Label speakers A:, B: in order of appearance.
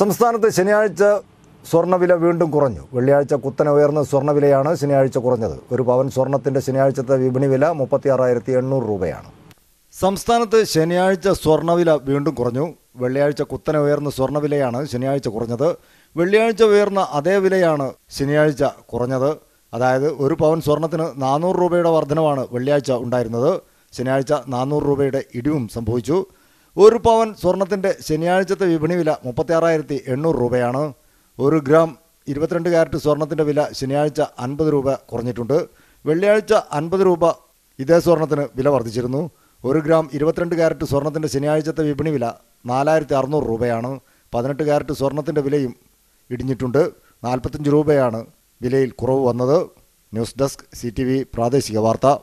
A: സംസ്ഥാനത്ത് ശനിയാഴ്ച സ്വർണ്ണവില വീണ്ടും കുറഞ്ഞു വെള്ളിയാഴ്ച കുത്തനെ ഉയർന്ന സ്വർണ്ണവിലയാണ് ശനിയാഴ്ച കുറഞ്ഞത് ഒരു പവൻ സ്വർണത്തിന്റെ ശനിയാഴ്ചത്തെ വിപണി വില മുപ്പത്തിയാറായിരത്തി എണ്ണൂറ് രൂപയാണ് സംസ്ഥാനത്ത് ശനിയാഴ്ച സ്വർണ്ണവില വീണ്ടും കുറഞ്ഞു വെള്ളിയാഴ്ച കുത്തനെ ഉയർന്ന സ്വർണ്ണവിലയാണ് ശനിയാഴ്ച കുറഞ്ഞത് വെള്ളിയാഴ്ച ഉയർന്ന അതേ വിലയാണ് ശനിയാഴ്ച കുറഞ്ഞത് അതായത് ഒരു പവൻ സ്വർണത്തിന് നാനൂറ് രൂപയുടെ വർധനവാണ് വെള്ളിയാഴ്ച ഉണ്ടായിരുന്നത് ശനിയാഴ്ച നാനൂറ് രൂപയുടെ ഇടിവും സംഭവിച്ചു ഒരു പവൻ സ്വർണത്തിൻ്റെ ശനിയാഴ്ചത്തെ വിപണി വില ആറായിരത്തി എണ്ണൂറ് രൂപയാണ് ഒരു ഗ്രാം ഇരുപത്തിരണ്ട് ക്യാരറ്റ് സ്വർണത്തിൻ്റെ വില ശനിയാഴ്ച അൻപത് രൂപ കുറഞ്ഞിട്ടുണ്ട് വെള്ളിയാഴ്ച അൻപത് രൂപ ഇതേ സ്വർണത്തിന് വില വർദ്ധിച്ചിരുന്നു ഒരു ഗ്രാം ഇരുപത്തിരണ്ട് ക്യാരറ്റ് സ്വർണത്തിൻ്റെ ശനിയാഴ്ചത്തെ വിപണി വില നാലായിരത്തി അറുന്നൂറ് രൂപയാണ് പതിനെട്ട് ക്യാരറ്റ് സ്വർണത്തിൻ്റെ വിലയും ഇടിഞ്ഞിട്ടുണ്ട് നാൽപ്പത്തഞ്ച് രൂപയാണ് വിലയിൽ കുറവ് വന്നത് ന്യൂസ് ഡെസ്ക് സി പ്രാദേശിക വാർത്ത